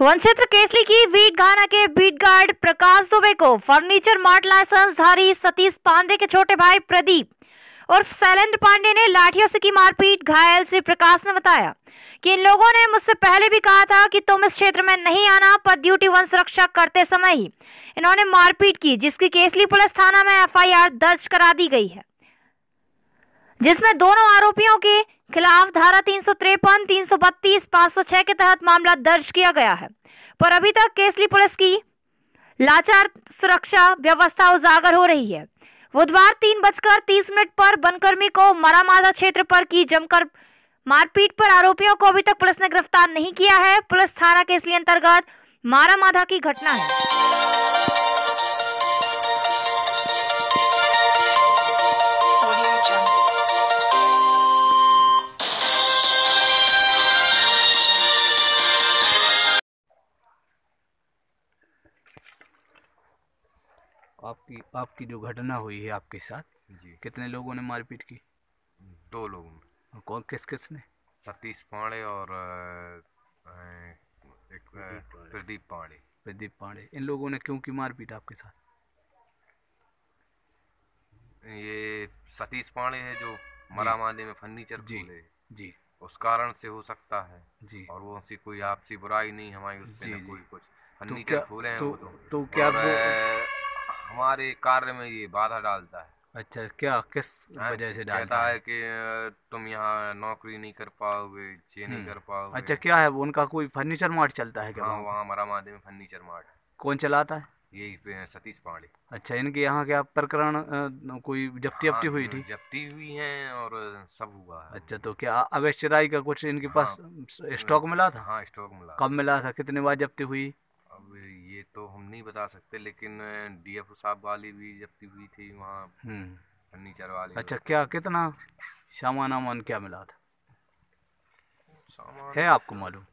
One क्षेत्र केसली की wheat घाना के बीट गार्ड प्रकाश दुबे को फर्नीचर मार्ट लाइसेंसधारी सतीश पांडे के छोटे भाई प्रदीप और शैलेंद्र पांडे ने लाठियों से की मारपीट घायल श्री प्रकाश ने बताया कि इन लोगों ने मुझसे पहले भी कहा था कि तुम इस क्षेत्र में नहीं आना पर ड्यूटी वन सुरक्षा करते समय ही इन्होंने मारपीट की जिसकी केसली पुलिस थाना में एफ दर्ज करा दी गई है जिसमें दोनों आरोपियों के खिलाफ धारा तीन सौ तिरपन तीन सौ बत्तीस पाँच सौ छह के तहत मामला दर्ज किया गया है पर अभी तक केसली पुलिस की लाचार सुरक्षा व्यवस्था उजागर हो रही है बुधवार तीन बजकर तीस मिनट पर बनकर्मी को मरामादा क्षेत्र पर की जमकर मारपीट पर आरोपियों को अभी तक पुलिस ने गिरफ्तार नहीं किया है पुलिस थाना के इसलिए अंतर्गत मारामाधा की घटना है आपकी आपकी जो घटना हुई है आपके साथ जी कितने लोगों ने मारपीट की दो लोगों ने कौन किस किस ने सतीश पांडे और एक प्रदीप पांडे प्रदीप पांडे इन लोगों ने क्यों की मारपीट आपके साथ ये सतीश पांडे है जो मरा माले में फर्नीचर जी खोले जी उस कारण से हो सकता है जी और वो उनसे कोई आपसी बुराई नहीं हमारी उससे कोई कुछ तो फर्नीचर क्या- खोले हैं तो- वो तो तो क्या हमारे कार्य में ये बाधा डालता है अच्छा क्या किस वजह से डालता है? कि तुम यहाँ नौकरी नहीं कर पाओगे ये नहीं हम्म। कर पाओगे अच्छा क्या है वो उनका कोई फर्नीचर मार्ट चलता है क्या हाँ, वहाँ हमारा मादे में फर्नीचर मार्ट है कौन चलाता है यही सतीश पांडे अच्छा इनके यहाँ क्या प्रकरण कोई जब्ती हाँ, हुई थी जब्ती हुई है और सब हुआ है अच्छा तो क्या अवैध चराई का कुछ इनके हाँ। पास स्टॉक मिला था हाँ स्टॉक मिला कब मिला था कितने बार जब्ती हुई ये तो हम नहीं बता सकते लेकिन डी एफ साहब वाली भी जब्ती हुई थी वहाँ हम्म। फर्नीचर वाले अच्छा क्या कितना सामान वामान क्या मिला था है तो आपको मालूम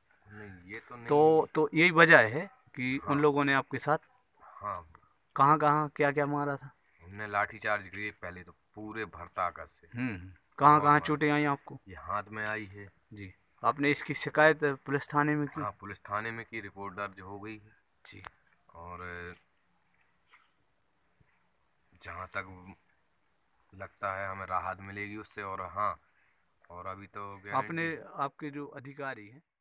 ये तो, तो नहीं तो तो यही वजह है कि हाँ। उन लोगों ने आपके साथ हाँ कहाँ कहाँ क्या क्या मारा था हमने लाठी चार्ज किए पहले तो पूरे कर से हम्म, हम्म। कहाँ कहाँ चोटें आई आपको ये हाथ में आई है जी आपने इसकी शिकायत पुलिस थाने में की हाँ पुलिस थाने में की रिपोर्ट दर्ज हो गई है जी और जहाँ तक लगता है हमें राहत मिलेगी उससे और हाँ और अभी तो अपने आपके जो अधिकारी हैं